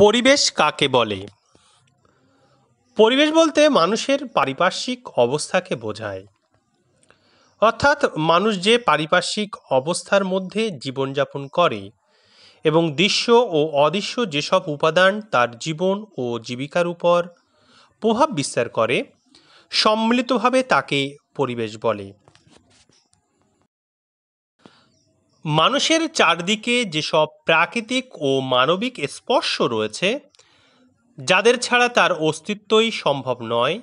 পরিবেশ কাকে বলে পরিবেশ বলতে মানুষের পারিপার্শ্বিক অবস্থাকে বোঝায় অর্থাৎ মানুষ যে পারিপার্শ্বিক অবস্থার মধ্যে জীবনযাপন করে এবং দৃশ্য ও অদৃশ্য যেসব উপাদান তার জীবন ও জীবিকার উপর প্রভাব বিস্তার করে সম্মিলিতভাবে তাকে পরিবেশ বলে মানুষের চারদিকে যেসব প্রাকৃতিক ও মানবিক স্পর্শ রয়েছে যাদের ছাড়া তার অস্তিত্বই সম্ভব নয়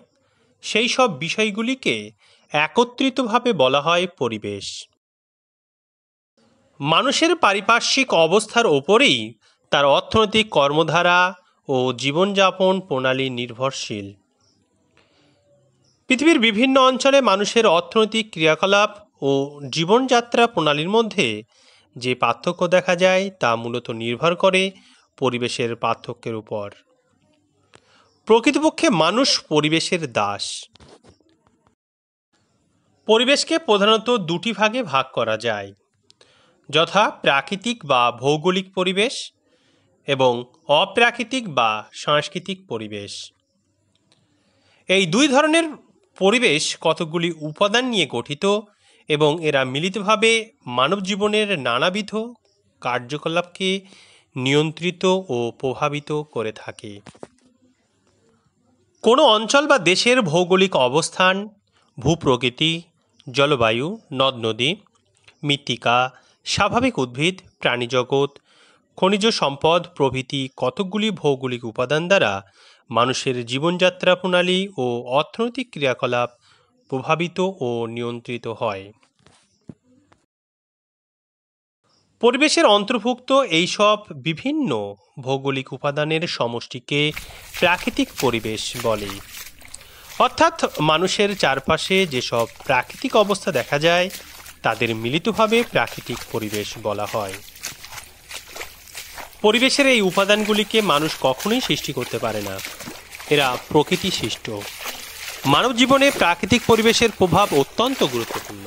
সেই সব বিষয়গুলিকে একত্রিতভাবে বলা হয় পরিবেশ মানুষের পারিপার্শ্বিক অবস্থার ওপরেই তার অর্থনৈতিক কর্মধারা ও জীবনযাপন প্রণালী নির্ভরশীল পৃথিবীর বিভিন্ন অঞ্চলে মানুষের অর্থনৈতিক ক্রিয়াকলাপ ও জীবনযাত্রা প্রণালীর মধ্যে যে পার্থক্য দেখা যায় তা মূলত নির্ভর করে পরিবেশের পার্থক্যের উপর প্রকৃতপক্ষে মানুষ পরিবেশের দাস পরিবেশকে প্রধানত দুটি ভাগে ভাগ করা যায় যথা প্রাকৃতিক বা ভৌগোলিক পরিবেশ এবং অপ্রাকৃতিক বা সাংস্কৃতিক পরিবেশ এই দুই ধরনের পরিবেশ কতগুলি উপাদান নিয়ে গঠিত এবং এরা মিলিতভাবে মানব জীবনের নানাবিধ কার্যকলাপকে নিয়ন্ত্রিত ও প্রভাবিত করে থাকে কোনো অঞ্চল বা দেশের ভৌগোলিক অবস্থান ভূপ্রকৃতি জলবায়ু নদ নদী মৃত্তিকা স্বাভাবিক উদ্ভিদ প্রাণীজগৎ খনিজ সম্পদ প্রভৃতি কতকগুলি ভৌগোলিক উপাদান দ্বারা মানুষের জীবনযাত্রা প্রণালী ও অর্থনৈতিক ক্রিয়াকলাপ প্রভাবিত ও নিয়ন্ত্রিত হয় পরিবেশের অন্তর্ভুক্ত এইসব বিভিন্ন ভৌগোলিক উপাদানের সমষ্টিকে প্রাকৃতিক পরিবেশ বলে অর্থাৎ মানুষের চারপাশে যেসব প্রাকৃতিক অবস্থা দেখা যায় তাদের মিলিতভাবে প্রাকৃতিক পরিবেশ বলা হয় পরিবেশের এই উপাদানগুলিকে মানুষ কখনোই সৃষ্টি করতে পারে না এরা প্রকৃতি সৃষ্ট মানব জীবনে প্রাকৃতিক পরিবেশের প্রভাব অত্যন্ত গুরুত্বপূর্ণ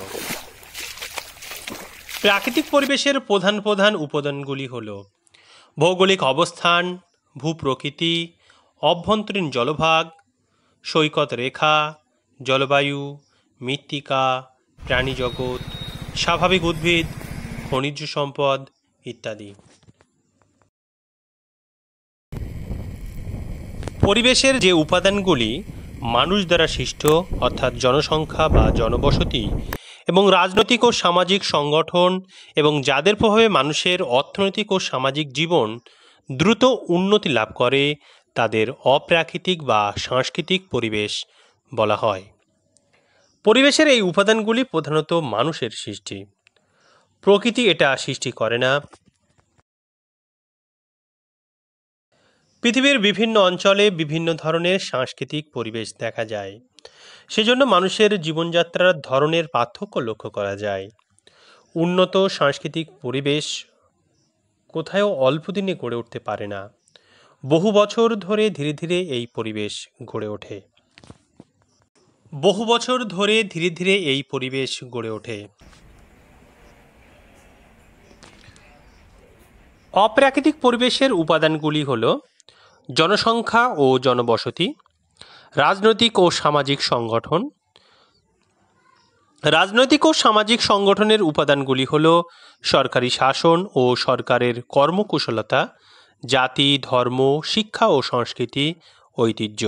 প্রাকৃতিক পরিবেশের প্রধান প্রধান উপাদানগুলি হল ভৌগোলিক অবস্থান ভূপ্রকৃতি অভ্যন্তরীণ জলভাগ সৈকত রেখা জলবায়ু মৃত্তিকা প্রাণীজগৎ স্বাভাবিক উদ্ভিদ খনিজ সম্পদ ইত্যাদি পরিবেশের যে উপাদানগুলি মানুষ দ্বারা সৃষ্ট অর্থাৎ জনসংখ্যা বা জনবসতি এবং রাজনৈতিক ও সামাজিক সংগঠন এবং যাদের প্রভাবে মানুষের অর্থনৈতিক ও সামাজিক জীবন দ্রুত উন্নতি লাভ করে তাদের অপ্রাকৃতিক বা সাংস্কৃতিক পরিবেশ বলা হয় পরিবেশের এই উপাদানগুলি প্রধানত মানুষের সৃষ্টি প্রকৃতি এটা সৃষ্টি করে না পৃথিবীর বিভিন্ন অঞ্চলে বিভিন্ন ধরনের সাংস্কৃতিক পরিবেশ দেখা যায় সেজন্য মানুষের জীবনযাত্রার ধরনের পার্থক্য লক্ষ্য করা যায় উন্নত সাংস্কৃতিক পরিবেশ কোথায়ও অল্প দিনে গড়ে উঠতে পারে না বহু বছর ধরে ধীরে ধীরে এই পরিবেশ গড়ে ওঠে বহু বছর ধরে ধীরে ধীরে এই পরিবেশ গড়ে ওঠে অপ্রাকৃতিক পরিবেশের উপাদানগুলি হলো জনসংখ্যা ও জনবসতি রাজনৈতিক ও সামাজিক সংগঠন রাজনৈতিক ও সামাজিক সংগঠনের উপাদানগুলি হল সরকারি শাসন ও সরকারের কর্মকুশলতা জাতি ধর্ম শিক্ষা ও সংস্কৃতি ঐতিহ্য